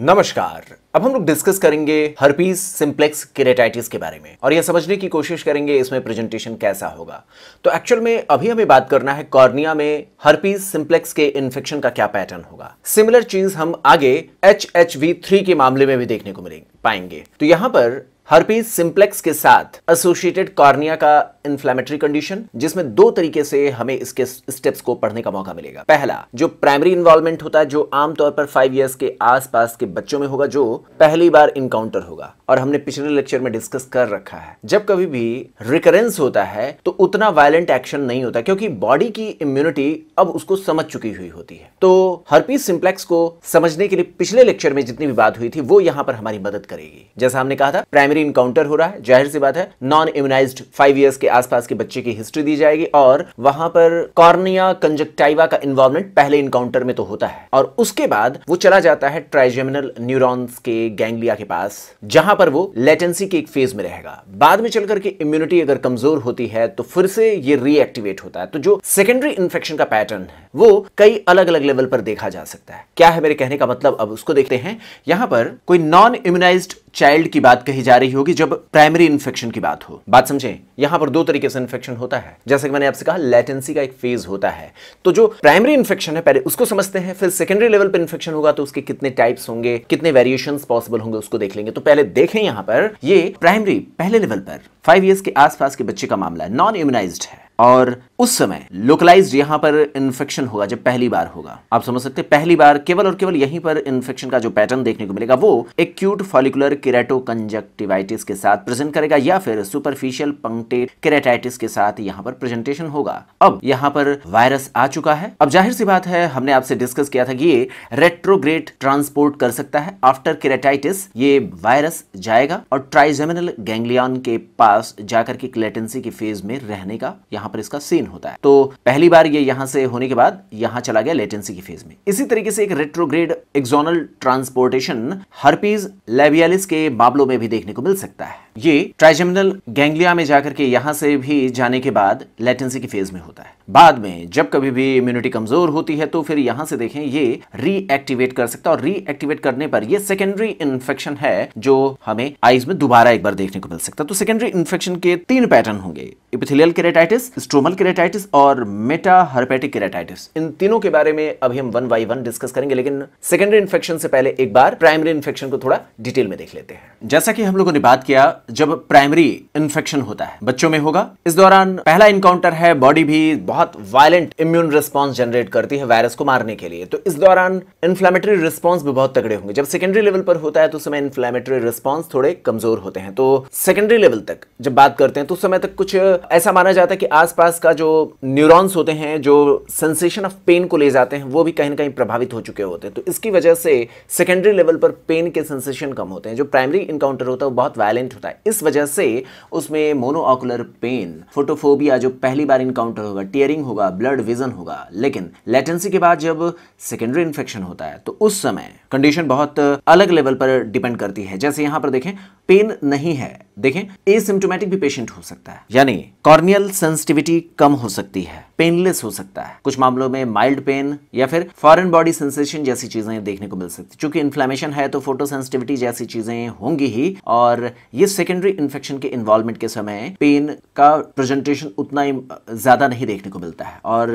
नमस्कार अब हम लोग डिस्कस करेंगे हर्पीज सिंप्लेक्स केरेटाइटिस के बारे में और यह समझने की कोशिश करेंगे इसमें प्रेजेंटेशन कैसा होगा तो एक्चुअल में अभी हमें बात करना है कॉर्निया में हर्पीस सिंप्लेक्स के इन्फेक्शन का क्या पैटर्न होगा सिमिलर चीज हम आगे एच एच वी थ्री के मामले में भी देखने को मिलेंगे पाएंगे तो यहां पर हर्पीज सिंप्लेक्स के साथ एसोसिएटेड कॉर्निया का इन्फ्लेमेटरी कंडीशन जिसमें दो तरीके से हमें इसके स्टेप्स को पढ़ने का मौका मिलेगा पहला जो प्राइमरी इन्वॉल्वमेंट होता है जो आमतौर पर फाइव ईयर्स के आसपास के बच्चों में होगा जो पहली बार इनकाउंटर होगा और हमने पिछले लेक्चर में डिस्कस कर रखा है जब कभी भी रिकरेंस होता है तो उतना वायलेंट एक्शन नहीं होता क्योंकि बॉडी की इम्यूनिटी अब उसको समझ चुकी हुई होती है तो हर्पीज सिंप्लेक्स को समझने के लिए पिछले लेक्चर में जितनी भी बात हुई थी वो यहाँ पर हमारी मदद करेगी जैसा हमने कहा था प्राइमरी इनकाउंटर हो रहा है जाहिर सी बात है नॉन इम्यूनाइज फाइव ईयर्स के आसपास के बच्चे की हिस्ट्री दी जाएगी और वहां पर कॉर्निया कंजक्टाइवा का इन्वॉल्वमेंट पहले इनकाउंटर में तो होता है और उसके बाद वो चला जाता है ट्राइजेमिनल न्यूरॉन्स के गैंग्लिया के पास जहां पर वो लेटेंसी के एक फेज में रहेगा बाद में चलकर के इम्यूनिटी अगर कमजोर होती है तो फिर से ये रीएक्टिवेट होता है तो जो सेकेंडरी इन्फेक्शन का पैटर्न है वो कई अलग अलग लेवल पर देखा जा सकता है क्या है मेरे कहने का मतलब अब उसको देखते हैं यहां पर कोई नॉन इम्यूनाइज चाइल्ड की बात कही जा रही होगी जब प्राइमरी इन्फेक्शन की बात हो बात समझे यहां पर दो तरीके से इन्फेक्शन होता है जैसे कि मैंने आपसे कहा लेटेंसी का एक फेज होता है तो जो प्राइमरी इन्फेक्शन है पहले उसको समझते हैं फिर सेकेंडरी लेवल पर इन्फेक्शन होगा तो उसके कितने टाइप्स होंगे कितने वेरिएशन पॉसिबल होंगे उसको देख लेंगे तो पहले देखें यहां पर ये प्राइमरी पहले लेवल पर फाइव ईयर्स के आसपास के बच्चे का मामला नॉन इम्यूनाइज है और उस समय लोकलाइज यहां पर इन्फेक्शन होगा जब पहली बार होगा आप समझ सकते हैं पहली बार केवल और केवल यहीं पर इन्फेक्शन का जो पैटर्न देखने को मिलेगा वो एक्यूट फॉलिकुलर कंजक्टिवाइटिस के साथ प्रेजेंट करेगा या फिर सुपरफिशियल पंक्टेड केराटाइटिस के साथ यहाँ पर प्रेजेंटेशन होगा अब यहाँ पर वायरस आ चुका है अब जाहिर सी बात है हमने आपसे डिस्कस किया था कि ये रेट्रोग्रेट ट्रांसपोर्ट कर सकता है आफ्टर केरेटाइटिस ये वायरस जाएगा और ट्राइजेमिनल गैंग्लियन के पास जाकर के क्लेटेंसी के फेज में रहने का यहाँ पर इसका सीन होता है तो पहली बार ये यहां से होने के बाद यहां चला गया लेटेंसी की फेज में इसी तरीके से एक retrograde axonal transportation herpes labialis के मामलों में भी देखने को मिल सकता है ये ट्राइजेमिनल गैंग्लिया में जाकर के यहाँ से भी जाने के बाद लेटेंसी की फेज में होता है बाद में जब कभी भी इम्यूनिटी कमजोर होती है तो फिर यहाँ से देखें ये रीएक्टिवेट कर सकता है और रीएक्टिवेट करने पर ये सेकेंडरी इन्फेक्शन है जो हमें आईज में दोबारा एक बार देखने को मिल सकता है तो सेकेंडरी इन्फेक्शन के तीन पैटर्न होंगे इपिथिलियल केरेटाइटिस स्ट्रोमल केरेटाइटिस और मेटाहर्पेटिक केरेटाइटिस इन तीनों के बारे में अभी हम वन बाई वन डिस्कस करेंगे लेकिन सेकेंडरी इन्फेक्शन से पहले एक बार प्राइमरी इन्फेक्शन को थोड़ा डिटेल में देख लेते हैं जैसा कि हम लोगों ने बात किया जब प्राइमरी इन्फेक्शन होता है बच्चों में होगा इस दौरान पहला इनकाउंटर है बॉडी भी बहुत वायलेंट इम्यून रिस्पॉन्स जनरेट करती है वायरस को मारने के लिए तो इस दौरान इन्फ्लामेटरी रिस्पॉन्स भी बहुत तगड़े होंगे जब सेकेंडरी लेवल पर होता है तो समय इन्फ्लामेटरी रिस्पॉन्स थोड़े कमजोर होते हैं तो सेकेंडरी लेवल तक जब बात करते हैं तो उस समय तक कुछ ऐसा माना जाता है कि आसपास का जो न्यूरॉन्स होते हैं जो सेंसेशन ऑफ पेन को ले जाते हैं वो भी कहीं ना कहीं प्रभावित हो चुके होते हैं तो इसकी वजह से सेकेंडरी लेवल पर पेन के सेंसेशन कम होते हैं जो प्राइमरी इनकाउंटर होता है वो बहुत वायलेंट होता है है इस वजह से उसमें मोनोऑकुलर पेन फोटोफोबिया जो पहली बार इनकाउंटर होगा टियरिंग होगा ब्लड विजन होगा लेकिन लेटेंसी के बाद जब सेकेंडरी इन्फेक्शन होता है तो उस समय कंडीशन बहुत अलग लेवल पर डिपेंड करती है जैसे यहां पर देखें पेन नहीं है देखें एसिम्टोमेटिक भी पेशेंट हो सकता है यानी कॉर्नियल सेंसिटिविटी कम हो सकती है पेनलेस हो सकता है कुछ मामलों में माइल्ड पेन या फिर फॉरन बॉडी सेंसेशन जैसी चीजें देखने को मिल सकती चूंकि इन्फ्लेमेशन है तो फोटो सेंसिटिविटी जैसी चीजें होंगी ही और ये सेकेंडरी इन्फेक्शन के इन्वॉल्वमेंट के समय पेन का प्रेजेंटेशन उतना ही ज्यादा नहीं देखने को मिलता है और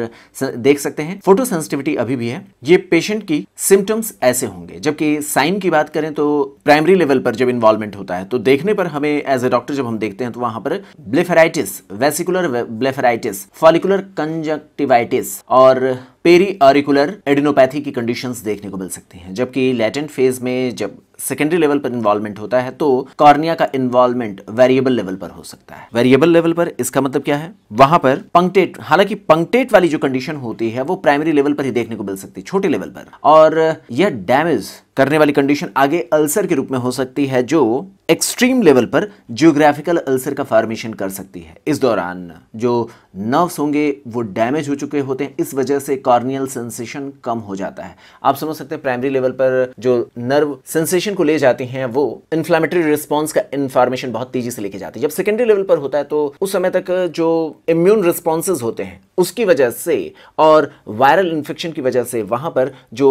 देख सकते हैं फोटो सेंसिटिविटी अभी भी है ये पेशेंट की सिम्टम्स ऐसे होंगे जबकि साइन की बात करें तो प्राइमरी लेवल पर जब इन्वॉल्वमेंट होता है तो देखने पर हमें एज ए डॉक्टर जब हम देखते हैं तो वहां पर ब्लेफेराइटिस वेसिकुलर ब्लेफेराइटिस फॉलिकुलर कं कंजक्टिवाइटिस और पेरी आरिकुलर एडिनोपैथी की कंडीशंस देखने को मिल सकती हैं जबकि लेटेंट फेज में जब सेकेंडरी लेवल पर इन्वॉल्वमेंट होता है तो कॉर्निया का इन्वॉल्वमेंट वेरिएबल लेवल पर हो सकता है वेरिएबल लेवल पर इसका मतलब क्या है वहां पर पंक्टेट हालांकि पंक्टेट वाली जो कंडीशन होती है वो प्राइमरी लेवल पर ही देखने को मिल सकती है छोटे लेवल पर और यह डैमेज करने वाली कंडीशन आगे अल्सर के रूप में हो सकती है जो एक्सट्रीम लेवल पर जियोग्राफिकल अल्सर का फॉर्मेशन कर सकती है इस दौरान जो नर्व्स होंगे वो डैमेज हो चुके होते हैं इस वजह से कॉर्नियल सेंसेशन कम हो जाता है आप समझ सकते हैं प्राइमरी लेवल पर जो नर्व सेंसेशन को ले जाती हैं वो इन्फ्लामेटरी रिस्पॉन्स का इन्फॉर्मेशन बहुत तेजी से लेके जाती है जब सेकेंडरी लेवल पर होता है तो उस समय तक जो इम्यून रिस्पॉन्सेज होते हैं उसकी वजह से और वायरल इन्फेक्शन की वजह से वहाँ पर जो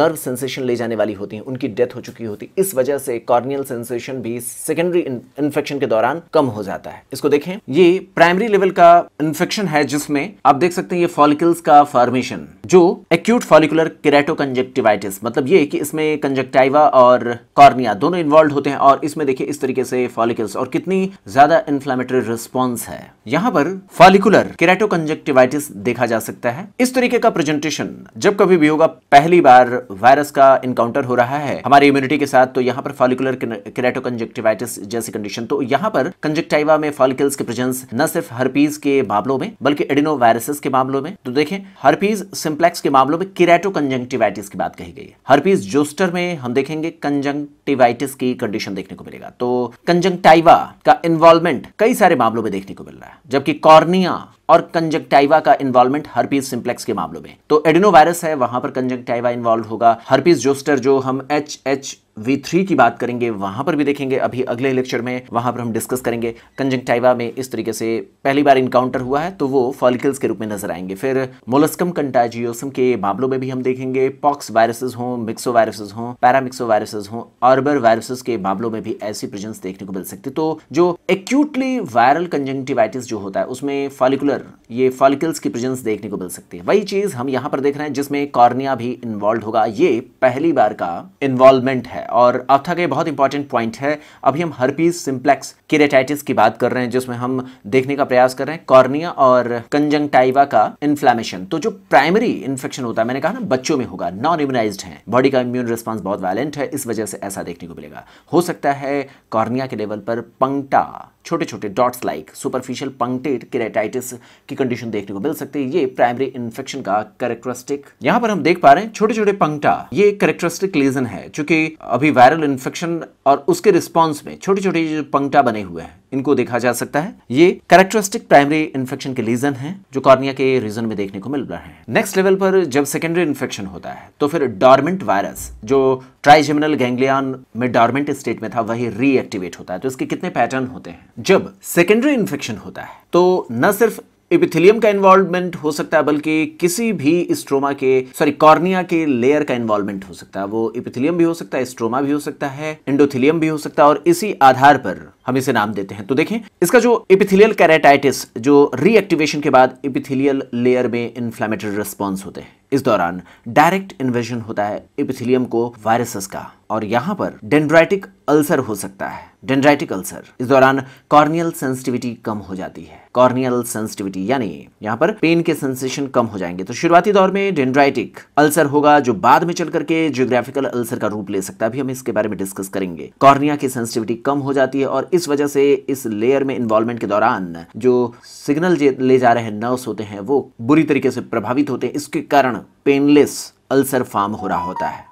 नर्व सेंसेशन ले जाने वाली होती हैं उनकी डेथ हो चुकी होती है इस वजह से कॉर्नियल सेंसेशन भी सेकेंडरी इन्फेक्शन के दौरान कम हो जाता है इसको देखें ये प्राइमरी लेवल का इन्फेक्शन है जिसमें आप देख सकते हैं ये फॉलिकल्स का फॉर्मेशन जो एक्यूट फॉलिकुलर केराटोकंजेक्टिवाइटिस मतलब ये कि इसमें कंजेक्टाइवा और कॉर्निया दोनों इन्वॉल्व होते हैं और इसमें देखिए इस तरीके से फॉलिकल्स और कितनी ज्यादा इन्फ्लामेटरी रिस्पॉन्स है यहाँ पर फॉलिकुलर केराटोकंजेक्टिवाइटिस देखा जा सकता है इस तरीके का प्रेजेंटेशन जब कभी भी होगा पहली बार वायरस का इनकाउंटर हो रहा है हमारी इम्यूनिटी के साथ तो यहाँ पर फॉलिकुलर केराटोकंजेक्टिवाइटिस जैसी कंडीशन तो यहाँ पर कंजेक्टाइवा में फॉलिकल्स के प्रेजेंस न सिर्फ हरपीज के मामलों में बल्कि एडिनो वायरसेस के मामलों में तो देखें हरपीज सिंप्लेक्स के मामलों में किरेटो कंजंक्टिवाइटिस की बात कही गई है हरपीज जोस्टर में हम देखेंगे कंजंक्टिवाइटिस की कंडीशन देखने को मिलेगा तो कंजंक्टाइवा का इन्वॉल्वमेंट कई सारे मामलों में देखने को मिल रहा है जबकि कॉर्निया और कंजक्टाइवा का इन्वॉल्वमेंट हरपीज सिंप्लेक्स के मामलों में तो एडिनोवायरस है वहां पर कंजक्टाइवा इन्वॉल्व होगा हरपीज जोस्टर जो हम एच एच V3 थ्री की बात करेंगे वहां पर भी देखेंगे अभी अगले लेक्चर में वहां पर हम डिस्कस करेंगे कंजंक्टाइवा में इस तरीके से पहली बार इनकाउंटर हुआ है तो वो फॉलिकल्स के रूप में नजर आएंगे फिर मोलस्कम कंटाजियोसम के मामलों में भी हम देखेंगे पॉक्स वायरसेस हों मिक्सो वायरसेस हों पैरामिक्सो वायरसेस हों ऑर्बर वायरसेस के मामलों में भी ऐसी प्रेजेंस देखने को मिल सकती तो जो एक्यूटली वायरल कंजंक्टिवाइटिस जो होता है उसमें फॉलिकुलर ये फॉलिकल्स की प्रेजेंस देखने को मिल सकती है वही चीज हम यहां पर देख रहे हैं जिसमें कॉर्निया भी इन्वॉल्व होगा ये पहली बार का इन्वॉल्वमेंट है और अब तक ये बहुत इंपॉर्टेंट पॉइंट है अभी हम हर्पीज सिंप्लेक्स केरेटाइटिस की बात कर रहे हैं जिसमें हम देखने का प्रयास कर रहे हैं कॉर्निया और कंजंगटाइवा का इन्फ्लामेशन तो जो प्राइमरी इन्फेक्शन होता है मैंने कहा ना बच्चों में होगा नॉन इम्यूनाइज है बॉडी का इम्यून रिस्पॉन्स बहुत वायलेंट है इस वजह से ऐसा देखने को मिलेगा हो सकता है कॉर्निया के लेवल पर पंक्टा छोटे छोटे dots like superficial punctate keratitis की कंडीशन देखने को मिल सकती है ये प्राइमरी इन्फेक्शन का करेक्टरिस्टिक यहाँ पर हम देख पा रहे हैं छोटे छोटे पंक्टा ये करेक्टरिस्टिक लेजन है चूंकि अभी वायरल इन्फेक्शन और उसके रिस्पॉन्स में छोटे छोटे पंक्टा बने हुए हैं इनको देखा जा सकता है ये कैरेक्टरिस्टिक प्राइमरी इन्फेक्शन के लीजन है जो कॉर्निया के रीजन में देखने को मिल रहे हैं नेक्स्ट लेवल पर जब सेकेंडरी इन्फेक्शन होता है तो फिर डॉर्मेंट वायरस जो ट्राइजेमिनल गैंग्लियन में डॉर्मेंट स्टेट में था वही रीएक्टिवेट होता है तो इसके कितने पैटर्न होते हैं जब सेकेंडरी इन्फेक्शन होता है तो न सिर्फ एपिथिलियम का इन्वॉल्वमेंट हो सकता है बल्कि किसी भी स्ट्रोमा के सॉरी कॉर्निया के लेयर का इन्वॉल्वमेंट हो सकता है वो एपिथिलियम भी हो सकता है स्ट्रोमा भी हो सकता है इंडोथिलियम भी हो सकता है और इसी आधार पर हम इसे नाम देते हैं तो देखें इसका जो एपिथिलियल कैरेटाइटिस जो रीएक्टिवेशन के बाद एपिथिलियल लेयर में इन्फ्लामेटरी रिस्पॉन्स होते हैं इस दौरान डायरेक्ट इन्वेजन होता है एपिथिलियम को वायरसेस का और यहां पर डेंड्राइटिक अल्सर हो सकता है डेंड्राइटिक अल्सर इस दौरान कॉर्नियल सेंसिटिविटी कम हो जाती है कॉर्नियल सेंसिटिविटी यानी यहाँ पर पेन के सेंसेशन कम हो जाएंगे तो शुरुआती दौर में डेंड्राइटिक अल्सर होगा जो बाद में चल करके जियोग्राफिकल अल्सर का रूप ले सकता है अभी हम इसके बारे में डिस्कस करेंगे कॉर्निया की सेंसिटिविटी कम हो जाती है और इस वजह से इस लेयर में इन्वॉल्वमेंट के दौरान जो सिग्नल ले जा रहे नर्व्स होते हैं वो बुरी तरीके से प्रभावित होते हैं इसके कारण पेनलेस अल्सर फार्म हो रहा होता है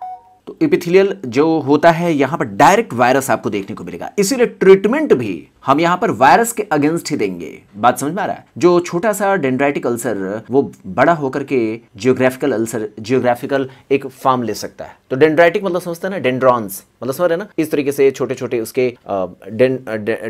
तो इपिथिलियल जो होता है यहां पर डायरेक्ट वायरस आपको देखने को मिलेगा इसीलिए ट्रीटमेंट भी हम यहाँ पर वायरस के अगेंस्ट ही देंगे बात समझ में आ रहा है जो छोटा सा डेंड्राइटिक अल्सर वो बड़ा होकर के जियोग्राफिकल अल्सर जियोग्राफिकल एक फॉर्म ले सकता है तो डेंड्राइटिक मतलब समझते हैं ना डेंड्रॉन्स मतलब समझ रहे ना इस तरीके से छोटे छोटे उसके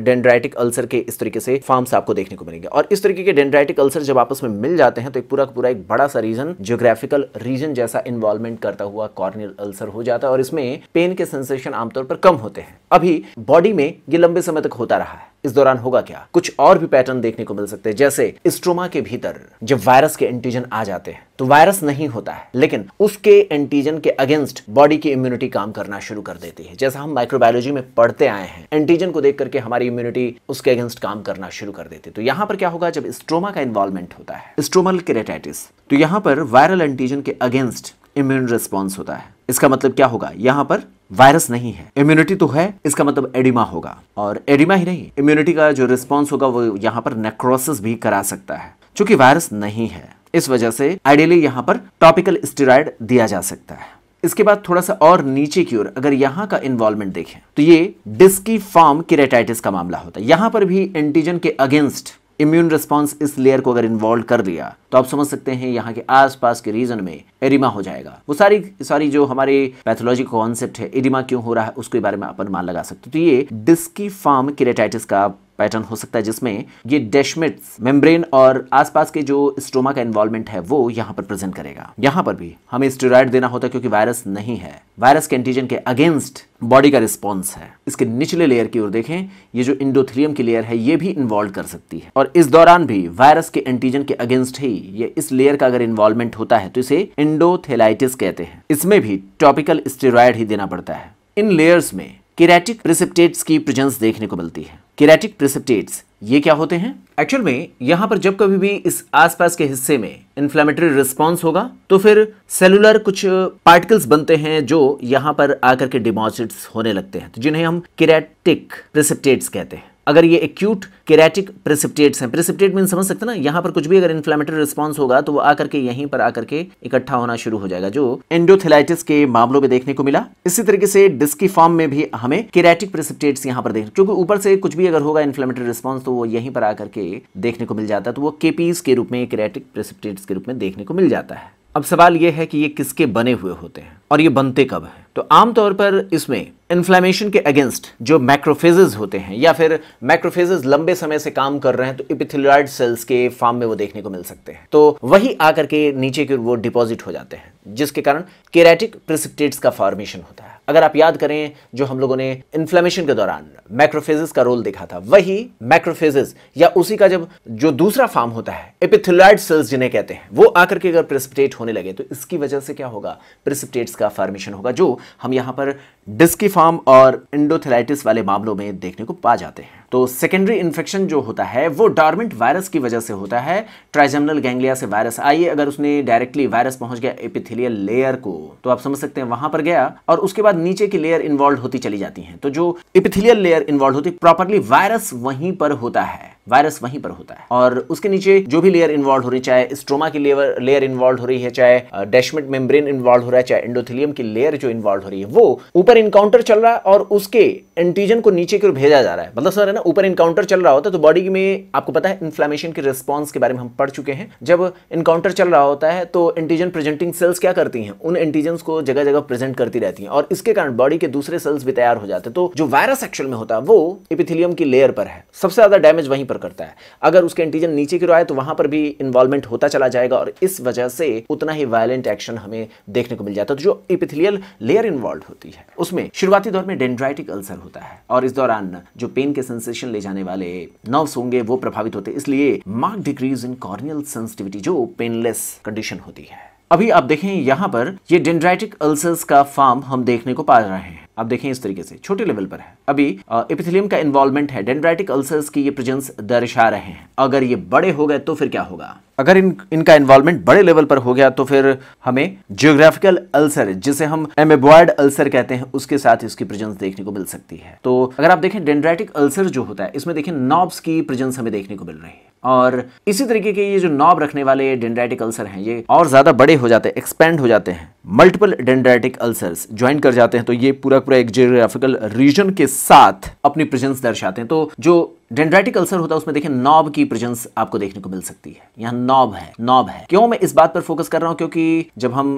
डेंड्राइटिक अल्सर के इस तरीके से फॉर्म्स आपको देखने को मिलेंगे और इस तरीके के डेंड्राइटिक अल्सर जब आपस में मिल जाते हैं तो एक पूरा पूरा एक बड़ा सा रीजन जियोग्राफिकल रीजन जैसा इन्वॉल्वमेंट करता हुआ कॉर्नियल अल्सर हो जाता है और इसमें पेन के सेंसेशन आमतौर पर कम होते हैं अभी बॉडी में ये लंबे समय तक होता रहा है है इस दौरान होगा क्या कुछ और भी पैटर्न देखने को मिल सकते हैं जैसे स्ट्रोमा के भीतर जब वायरस के एंटीजन आ जाते हैं तो वायरस नहीं होता है लेकिन उसके एंटीजन के अगेंस्ट बॉडी की इम्यूनिटी काम करना शुरू कर देती है जैसा हम माइक्रोबायोलॉजी में पढ़ते आए हैं एंटीजन को देख करके हमारी इम्यूनिटी उसके अगेंस्ट काम करना शुरू कर देती है तो यहां पर क्या होगा जब स्ट्रोमा का इन्वॉल्वमेंट होता है स्ट्रोमल केरेटाइटिस तो यहाँ पर वायरल एंटीजन के अगेंस्ट इम्यून रिस्पॉन्स होता है इसका मतलब क्या होगा यहाँ पर वायरस नहीं है इम्यूनिटी तो है इसका मतलब एडिमा होगा और एडिमा ही नहीं इम्यूनिटी का जो रिस्पॉन्स होगा वो यहाँ पर नेक्रोसिस भी करा सकता है चूंकि वायरस नहीं है इस वजह से आइडियली यहाँ पर टॉपिकल स्टेराइड दिया जा सकता है इसके बाद थोड़ा सा और नीचे की ओर अगर यहाँ का इन्वॉल्वमेंट देखें तो ये डिस्की फॉर्म किरेटाइटिस का मामला होता है यहाँ पर भी एंटीजन के अगेंस्ट इम्यून रिस्पॉन्स इस लेयर को अगर इन्वॉल्व कर लिया तो आप समझ सकते हैं यहाँ के आसपास के रीजन में एरिमा हो जाएगा वो सारी सारी जो हमारे पैथोलॉजी कॉन्सेप्ट है एडिमा क्यों हो रहा है उसके बारे में अपन मान लगा सकते तो ये डिस्की फार्म किरेटाइटिस का पैटर्न हो सकता है जिसमें ये डेशमिट्स मेम्ब्रेन और आसपास के जो स्टोमा का इन्वॉल्वमेंट है वो यहाँ पर प्रेजेंट करेगा यहाँ पर भी हमें स्टेरॉइड देना होता है क्योंकि वायरस नहीं है वायरस के एंटीजन के अगेंस्ट बॉडी का रिस्पॉन्स है इसके निचले लेयर की ओर देखें ये जो इंडोथिलियम की लेयर है ये भी इन्वॉल्व कर सकती है और इस दौरान भी वायरस के एंटीजन के अगेंस्ट ही ये इस लेयर का अगर इन्वॉल्वमेंट होता है तो इसे इंडोथेलाइटिस कहते हैं इसमें भी टॉपिकल स्टेरॉयड ही देना पड़ता है इन लेयर्स में केरेटिक प्रिसिप्टेट्स की प्रेजेंस देखने को मिलती है केराटिक प्रिसिप्टेट्स ये क्या होते हैं एक्चुअल में यहाँ पर जब कभी भी इस आसपास के हिस्से में इन्फ्लेमेटरी रिस्पॉन्स होगा तो फिर सेलुलर कुछ पार्टिकल्स बनते हैं जो यहाँ पर आकर के डिपॉजिट्स होने लगते हैं तो जिन्हें हम किरेटिक प्रिसिप्टेट्स कहते हैं अगर ये एक्यूट केरेटिक प्रेसिप्टेट्स हैं प्रेसिप्टेट मीन समझ सकते ना यहाँ पर कुछ भी अगर इन्फ्लामेटरी रिस्पॉन्स होगा तो वो आकर के यहीं पर आकर के इकट्ठा होना शुरू हो जाएगा जो एंडोथेलाइटिस के मामलों में देखने को मिला इसी तरीके से डिस्की फॉर्म में भी हमें केरेटिक प्रेसिप्टेट्स यहाँ पर देख क्योंकि ऊपर से कुछ भी अगर होगा इन्फ्लामेटरी रिस्पॉन्स तो वो यहीं पर आकर के देखने को मिल जाता है तो वो केपीज के रूप में केरेटिक प्रेसिप्टेट्स के रूप में देखने को मिल जाता है अब सवाल यह है कि ये किसके बने हुए होते हैं और ये बनते कब हैं तो आमतौर पर इसमें इन्फ्लेमेशन के अगेंस्ट जो मैक्रोफेजेस होते हैं या फिर मैक्रोफेजेस लंबे समय से काम कर रहे हैं तो इपिथिलॉइड सेल्स के फॉर्म में वो देखने को मिल सकते हैं तो वही आकर के नीचे की वो डिपॉजिट हो जाते हैं जिसके कारण केराटिक प्रिसिप्टेट्स का फॉर्मेशन होता है अगर आप याद करें जो हम लोगों ने इन्फ्लेमेशन के दौरान मैक्रोफेजिस का रोल देखा था वही मैक्रोफेजिस या उसी का जब जो दूसरा फार्म होता है एपिथिलॉइड सेल्स जिन्हें कहते हैं वो आकर के अगर प्रिसिपिटेट होने लगे तो इसकी वजह से क्या होगा प्रिसिपिटेट्स का फॉर्मेशन होगा जो हम यहाँ पर डिस्कीफार्म और इंडोथेलाइटिस वाले मामलों में देखने को पा जाते हैं तो सेकेंडरी इन्फेक्शन जो होता है वो डार्मेंट वायरस की वजह से होता है ट्राइजमिनल गैंग्लिया से वायरस आइए अगर उसने डायरेक्टली वायरस पहुंच गया एपिथेलियल लेयर को तो आप समझ सकते हैं वहां पर गया और उसके बाद नीचे की लेयर इन्वॉल्व होती चली जाती है तो जो एपिथेलियल लेयर इन्वॉल्व होती प्रॉपरली वायरस वहीं पर होता है वायरस वहीं पर होता है और उसके नीचे जो भी लेयर इन्वॉल्व हो रही चाहे स्ट्रोमा की लेयर लेयर इन्वॉल्व हो रही है चाहे डैशमेट मेम्ब्रेन इन्वॉल्व हो रहा है चाहे इंडोथिलियम की लेयर जो इन्वॉल्व हो रही है वो ऊपर ऊपर इनकाउंटर चल रहा है और उसके एंटीजन को नीचे की ओर भेजा जा रहा है मतलब सर है ना ऊपर इनकाउंटर चल रहा होता है तो बॉडी में आपको पता है इन्फ्लामेशन के रिस्पॉन्स के बारे में हम पढ़ चुके हैं जब इनकाउंटर चल रहा होता है तो एंटीजन प्रेजेंटिंग सेल्स क्या करती हैं उन एंटीजन को जगह जगह प्रेजेंट करती रहती हैं और इसके कारण बॉडी के दूसरे सेल्स भी तैयार हो जाते हैं तो जो वायरस एक्चुअल में होता है वो इपिथिलियम की लेयर पर है सबसे ज्यादा डैमेज वहीं पर करता है अगर उसके एंटीजन नीचे की ओर आए तो वहां पर भी इन्वॉल्वमेंट होता चला जाएगा और इस वजह से उतना ही वायलेंट एक्शन हमें देखने को मिल जाता है तो जो इपिथिलियल लेयर इन्वॉल्व होती है उसमें शुरुआती दौर में डेंड्राइटिक अल्सर होता है और इस दौरान जो पेन के सेंसेशन ले जाने वाले नर्व्स होंगे वो प्रभावित होते इसलिए marked decrease in corneal sensitivity जो पेनलेस कंडीशन होती है अभी आप देखें यहाँ पर ये डेंड्राइटिक अल्सर्स का फॉर्म हम देखने को पा रहे हैं आप देखें इस तरीके से छोटे लेवल पर है अभी एपिथिलियम का इन्वॉल्वमेंट है डेंड्राइटिक अल्सर्स की ये प्रेजेंस दर्शा रहे हैं अगर ये बड़े हो गए तो फिर क्या होगा अगर इन इनका इन्वॉल्वमेंट बड़े लेवल पर हो गया तो फिर हमें जियोग्राफिकल अल्सर जिसे हम एमेबॉयड अल्सर कहते हैं उसके साथ इसकी प्रेजेंस देखने को मिल सकती है तो अगर आप देखें डेंड्राइटिक अल्सर जो होता है इसमें देखें नॉब्स की प्रेजेंस हमें देखने को मिल रही है और इसी तरीके के ये जो नॉब रखने वाले डेंड्राइटिक अल्सर हैं ये और ज़्यादा बड़े हो जाते हैं एक्सपेंड हो जाते हैं मल्टीपल डेंड्राइटिक अल्सर्स ज्वाइन कर जाते हैं तो ये पूरा पूरा एक जियोग्राफिकल रीजन के साथ अपनी प्रेजेंस दर्शाते हैं तो जो डेंड्राइटिक अल्सर होता है उसमें देखिए नॉब की प्रेजेंस आपको देखने को मिल सकती है यहाँ नॉब है नॉब है क्यों मैं इस बात पर फोकस कर रहा हूँ क्योंकि जब हम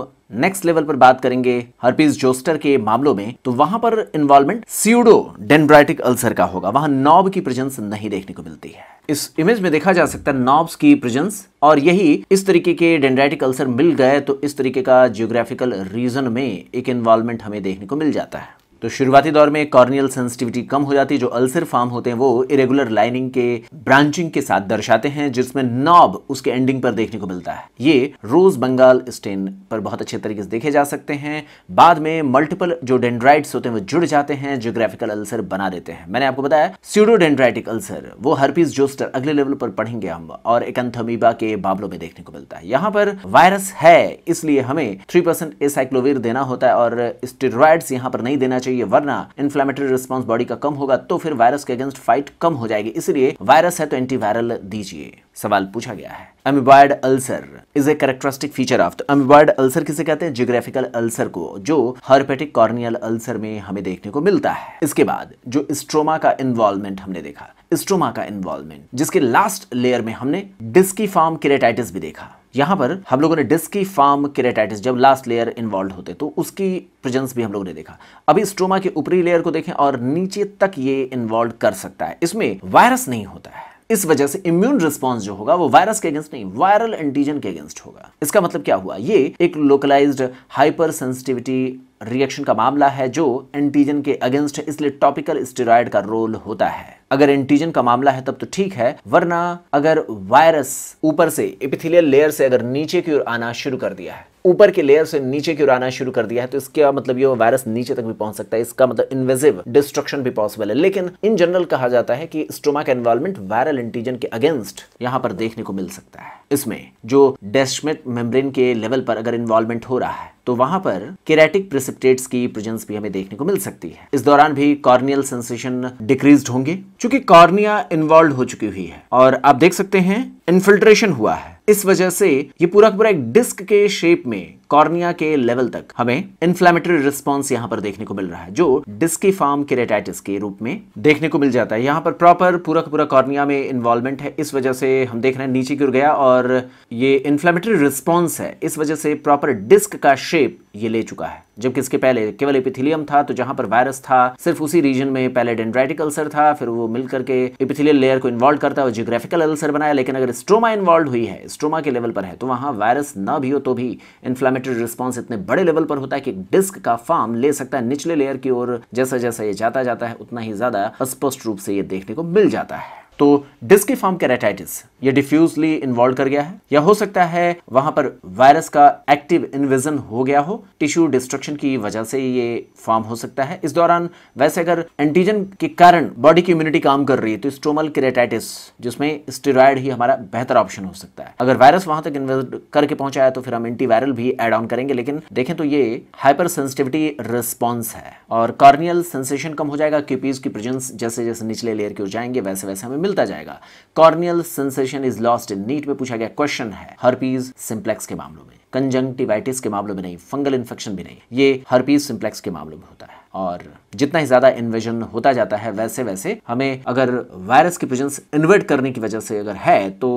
नेक्स्ट लेवल पर बात करेंगे हर्पीज जोस्टर के मामलों में तो वहां पर इन्वॉल्वमेंट सीडो डेंड्राइटिक अल्सर का होगा वहां नॉब की प्रेजेंस नहीं देखने को मिलती है इस इमेज में देखा जा सकता है नॉब्स की प्रेजेंस और यही इस तरीके के डेंड्राइटिक अल्सर मिल गए तो इस तरीके का जियोग्राफिकल रीजन में एक इन्वॉल्वमेंट हमें देखने को मिल जाता है तो शुरुआती दौर में कॉर्नियल सेंसिटिविटी कम हो जाती है जो अल्सर फॉर्म होते हैं वो इरेगुलर लाइनिंग के ब्रांचिंग के साथ दर्शाते हैं जिसमें नॉब उसके एंडिंग पर देखने को मिलता है ये रोज बंगाल स्टेन पर बहुत अच्छे तरीके से देखे जा सकते हैं बाद में मल्टीपल जो डेंड्राइट्स होते हैं वो जुड़ जाते हैं जियोग्राफिकल अल्सर बना देते हैं मैंने आपको बताया सीडोडेंड्राइटिक अल्सर वो हर्पीज जोस्टर अगले लेवल पर पढ़ेंगे हम और एकंथमीबा के बाबलों में देखने को मिलता है यहाँ पर वायरस है इसलिए हमें थ्री परसेंट देना होता है और स्टेरॉइड्स यहाँ पर नहीं देना चाहिए वरना इन्फ्लामेटरी रिस्पॉन्स बॉडी का कम होगा तो फिर वायरस के अगेंस्ट फाइट कम हो जाएगी इसलिए वायरस है तो एंटीवायरल दीजिए सवाल पूछा गया है amoeboid ulcer is a characteristic feature of amoeboid ulcer किसे कहते हैं जियोग्राफिकल अल्सर को जो हर्पेटिक कॉर्नियल अल्सर में हमें देखने को मिलता है इसके बाद जो स्ट्रोमा का इन्वॉल्वमेंट हमने देखा स्ट्रोमा का इन्वॉल्वमेंट जिसके लास्ट लेयर में हमने डिस्की फॉर्म केरेटाइटिस भी देखा यहां पर हम लोगों ने डिस्की फार्म केरेटाइटिस जब लास्ट लेयर इन्वॉल्व होते तो उसकी प्रेजेंस भी हम लोगों ने देखा अभी स्ट्रोमा के ऊपरी लेयर को देखें और नीचे तक ये इन्वॉल्व कर सकता है इसमें वायरस नहीं होता है इस वजह से इम्यून रिस्पॉन्स जो होगा वो वायरस के अगेंस्ट नहीं वायरल एंटीजन के अगेंस्ट होगा इसका मतलब क्या हुआ ये एक लोकलाइज्ड हाइपर सेंसिटिविटी रिएक्शन का मामला है जो एंटीजन के अगेंस्ट इसलिए टॉपिकल स्टेरॉयड का रोल होता है अगर एंटीजन का मामला है तब तो ठीक है वरना अगर वायरस ऊपर से एपिथेलियल लेयर से अगर नीचे की ओर आना शुरू कर दिया है ऊपर के लेयर से नीचे की उड़ाना शुरू कर दिया है तो इसका मतलब ये वायरस नीचे तक भी पहुंच सकता है इसका मतलब इन्वेजिव डिस्ट्रक्शन भी पॉसिबल है लेकिन इन जनरल कहा जाता है कि स्टोमा का इन्वॉल्वमेंट वायरल एंटीजन के अगेंस्ट यहां पर देखने को मिल सकता है इसमें जो डेस्टमेट मेम्ब्रेन के लेवल पर अगर इन्वॉल्वमेंट हो रहा है तो वहां पर केराटिक प्रिसिप्टेट्स की प्रेजेंस भी हमें देखने को मिल सकती है इस दौरान भी कॉर्नियल सेंसेशन डिक्रीज होंगे क्योंकि कॉर्निया इन्वॉल्व हो चुकी हुई है और आप देख सकते हैं इन्फिल्ट्रेशन हुआ है इस वजह से ये पूरा पूरा एक डिस्क के शेप में कॉर्निया के लेवल तक हमें इन्फ्लेमेटरी रिस्पॉन्स यहाँ पर देखने को मिल रहा है जो डिस्की फार्म केरेटाइटिस के रूप में देखने को मिल जाता है यहाँ पर प्रॉपर पूरा का पूरा कॉर्निया में इन्वॉल्वमेंट है इस वजह से हम देख रहे हैं नीचे की ओर गया और ये इन्फ्लेमेटरी रिस्पॉन्स है इस वजह से प्रॉपर डिस्क का शेप ये ले चुका है जबकि इसके पहले केवल एपिथिलियम था तो जहां पर वायरस था सिर्फ उसी रीजन में पहले डेंड्राइटिक अल्सर था फिर वो मिल करके एपिथिलियल लेयर को इन्वॉल्व करता है और जियोग्राफिकल अल्सर बनाया लेकिन अगर स्ट्रोमा इन्वॉल्व हुई है स्ट्रोमा के लेवल पर है तो वहाँ वायरस ना भी हो तो भी इन्फ्लामेटरी रिस्पॉन्स इतने बड़े लेवल पर होता है कि डिस्क का फार्म ले सकता है निचले लेयर की ओर जैसा जैसा ये जाता जाता है उतना ही ज़्यादा स्पष्ट रूप से ये देखने को मिल जाता है तो डिस्कीफॉर्म केराटाइटिस ये डिफ्यूजली इन्वॉल्व कर गया है या हो सकता है वहां पर वायरस का एक्टिव इन्विजन हो गया हो टिश्यू डिस्ट्रक्शन की वजह से ये फॉर्म हो सकता है इस दौरान वैसे अगर एंटीजन के कारण बॉडी की इम्यूनिटी काम कर रही है तो स्ट्रोमल केरेटाइटिस जिसमें स्टेरॉयड ही हमारा बेहतर ऑप्शन हो सकता है अगर वायरस वहां तक इन्वेज करके पहुंचाया तो फिर हम एंटीवायरल भी एड ऑन करेंगे लेकिन देखें तो ये हाइपर सेंसिटिविटी रिस्पॉन्स है और कॉर्नियल सेंसेशन कम हो जाएगा क्यूपीज की प्रेजेंस जैसे जैसे निचले लेयर की हो जाएंगे वैसे वैसे हमें मिलता जाएगा corneal sensation is lost in NEET में पूछा गया क्वेश्चन है हर्पीज सिंप्लेक्स के मामलों में कंजंक्टिवाइटिस के मामलों में नहीं फंगल इन्फेक्शन भी नहीं ये हर्पीज सिंप्लेक्स के मामलों में होता है और जितना ही ज्यादा इन्वेजन होता जाता है वैसे वैसे हमें अगर वायरस की प्रेजेंस इन्वर्ट करने की वजह से अगर है तो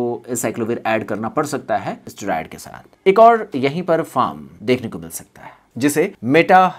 साइक्लोविर ऐड करना पड़ सकता है स्टेरॉइड के साथ एक और यहीं पर फार्म देखने को मिल सकता है जिसे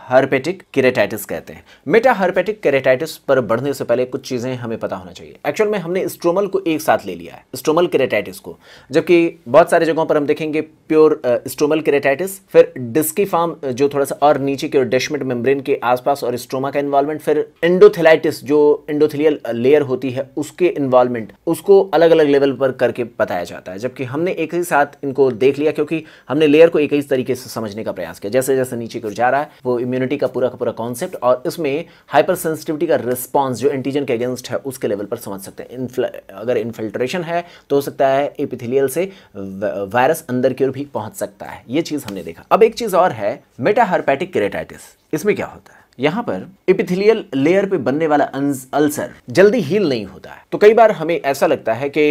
हर्पेटिक केरेटाइटिस कहते हैं हर्पेटिक केरेटाइटिस पर बढ़ने से पहले कुछ चीज़ें हमें पता होना चाहिए एक्चुअल में हमने स्ट्रोमल को एक साथ ले लिया है स्ट्रोमल केरेटाइटिस को जबकि बहुत सारे जगहों पर हम देखेंगे प्योर स्ट्रोमल केरेटाइटिस फिर फार्म uh, जो थोड़ा सा और नीचे की ओर डेशमेंट मेम्ब्रेन के आसपास और स्ट्रोमा का इन्वॉल्वमेंट फिर एंडोथेलाइटिस जो इंडोथिलियल लेयर होती है उसके इन्वॉल्वमेंट उसको अलग अलग लेवल पर करके बताया जाता है जबकि हमने एक ही साथ इनको देख लिया क्योंकि हमने लेयर को एक ही तरीके से समझने का प्रयास किया जैसे जैसे नीचे की जा रहा है वो इम्यूनिटी का पूरा का पूरा कॉन्सेप्ट और इसमें हाइपर सेंसिटिविटी का रिस्पॉन्स जो एंटीजन के अगेंस्ट है उसके लेवल पर समझ सकते हैं अगर इन्फिल्ट्रेशन है तो हो सकता है एपिथिलियल से वायरस अंदर की ओर भी पहुंच सकता है ये चीज़ हमने देखा अब एक चीज़ और है मेटाहरपैटिक केरेटाइटिस इसमें क्या होता है यहाँ पर इपिथिलियल लेयर पे बनने वाला अल्सर जल्दी हील नहीं होता है तो कई बार हमें ऐसा लगता है कि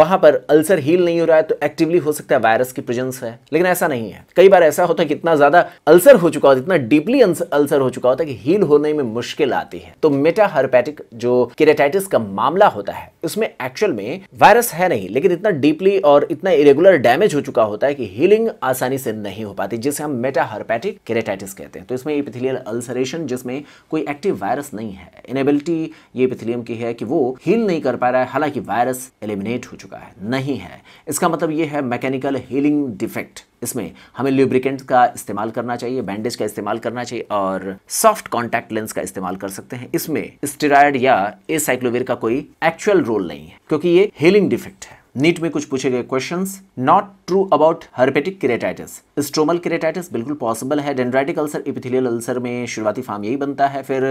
वहां पर अल्सर हील नहीं हो रहा है तो एक्टिवली हो सकता है वायरस की प्रेजेंस है लेकिन ऐसा नहीं है कई बार ऐसा होता है कि इतना ज्यादा अल्सर हो चुका होता है इतना डीपली अल्सर हो चुका होता है कि हील होने में मुश्किल आती है तो मेटाहरपैटिक जो केरेटाइटिस का मामला होता है उसमें एक्चुअल में वायरस है नहीं लेकिन इतना डीपली और इतना इरेगुलर डैमेज हो चुका होता है कि हीलिंग आसानी से नहीं हो पाती जिसे हम मेटाहरपैटिक केरेटाइटिस कहते हैं तो इसमें इपिथिलियल अल्सरेशन जिसमें कोई एक्टिव वायरस नहीं है इनेबिलिटी ये पिथिलियम की है कि वो हील नहीं कर पा रहा है हालांकि वायरस एलिमिनेट हो चुका है नहीं है इसका मतलब ये है मैकेनिकल हीलिंग डिफेक्ट इसमें हमें ल्यूब्रिकेंट का इस्तेमाल करना चाहिए बैंडेज का इस्तेमाल करना चाहिए और सॉफ्ट कॉन्टैक्ट लेंस का इस्तेमाल कर सकते हैं इसमें स्टेराइड या ए का कोई एक्चुअल रोल नहीं है क्योंकि ये हीलिंग डिफेक्ट है नीट में कुछ पूछे गए question not true about herpetic keratitis stromal keratitis बिल्कुल पॉसिबल है डेंड्राइटिक अल्सर इपिथिलियल अल्सर में शुरुआती फार्म यही बनता है फिर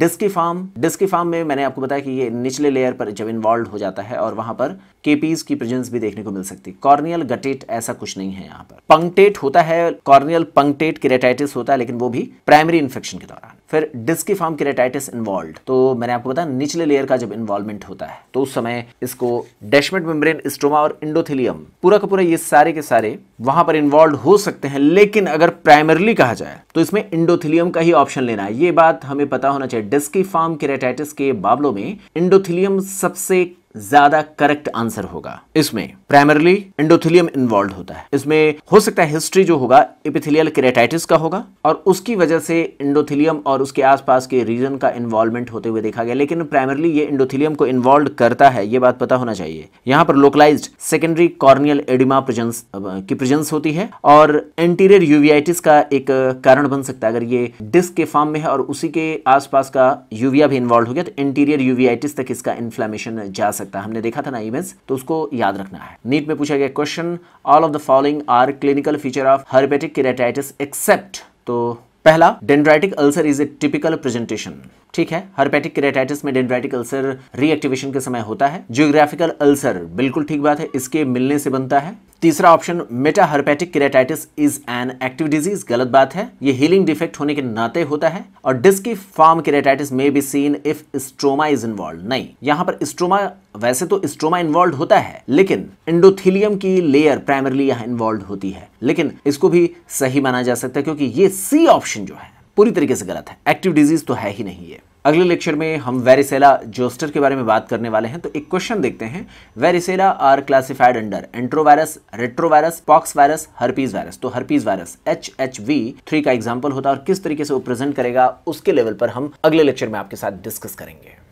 डिस्की फार्म डिस्की फार्म में मैंने आपको बताया कि ये निचले लेयर पर जब इन्वॉल्व हो जाता है और वहां पर केपीज की प्रेजेंस भी देखने को मिल सकती है कॉर्नियल गटेट ऐसा कुछ नहीं है यहाँ पर पंक्टेट होता है कॉर्नियल पंक्टेट केरेटाइटिस होता है लेकिन वो भी प्राइमरी इन्फेक्शन के दौरान फिर डिस्की फार्म केरेटाइटिस इन्वॉल्व तो मैंने आपको बताया निचले लेयर का जब इन्वॉल्वमेंट होता है तो उस समय इसको डेशमेट मेम्ब्रेन स्ट्रोमा और इंडोथिलियम पूरा का पूरा ये सारे के सारे वहां पर इन्वॉल्व हो सकते हैं लेकिन अगर प्राइमरली कहा जाए तो इसमें इंडोथिलियम का ही ऑप्शन लेना है ये बात हमें पता होना चाहिए डिस्की फार्म के बाबलों में इंडोथिलियम सबसे ज्यादा करेक्ट आंसर होगा इसमें प्राइमरली एंडोथिलियम इन्वॉल्व होता है इसमें हो सकता है हिस्ट्री जो होगा एपिथिलियल केरेटाइटिस का होगा और उसकी वजह से इंडोथिलियम और उसके आसपास के रीजन का इन्वॉल्वमेंट होते हुए देखा गया लेकिन प्राइमरली ये इंडोथिलियम को इन्वॉल्व करता है ये बात पता होना चाहिए यहाँ पर localize secondary corneal oedema presence की प्रेजेंस होती है और एंटीरियर यूवियाइटिस का एक कारण बन सकता है अगर ये डिस्क के फॉर्म में है और उसी के आसपास का यूविया भी इन्वॉल्व हो गया तो इंटीरियर यूवियाइटिस तक इसका इन्फ्लामेशन जा सकता सकता है हमने देखा था ना इमेज तो उसको याद रखना है नीट में पूछा गया question all of the following are clinical feature of herpetic keratitis except तो पहला dendritic ulcer is a typical presentation ठीक है हर्पेटिक केरेटाइटिस में डेंड्राइटिक अल्सर रीएक्टिवेशन के समय होता है जियोग्राफिकल अल्सर बिल्कुल ठीक बात है इसके मिलने से बनता है तीसरा option meta herpetic keratitis is an active disease गलत बात है ये हीलिंग डिफेक्ट होने के नाते होता है और डिस्क की फॉर्म केरेटाइटिस में be seen if stroma is involve नहीं यहाँ पर स्ट्रोमा वैसे तो स्ट्रोमा इन्वॉल्व होता है लेकिन इंडोथिलियम की लेयर प्राइमरली यहाँ इन्वॉल्व होती है लेकिन इसको भी सही माना जा सकता है क्योंकि ये सी ऑप्शन जो है पूरी तरीके से गलत है एक्टिव डिजीज तो है ही नहीं ये अगले लेक्चर में हम वेरिसेला जोस्टर के बारे में बात करने वाले हैं तो एक क्वेश्चन देखते हैं varicella are classified under enterovirus retrovirus pox virus herpes virus तो herpes virus H H V three का एग्जाम्पल होता है और किस तरीके से वो प्रेजेंट करेगा उसके लेवल पर हम अगले लेक्चर में आपके साथ डिस्कस करेंगे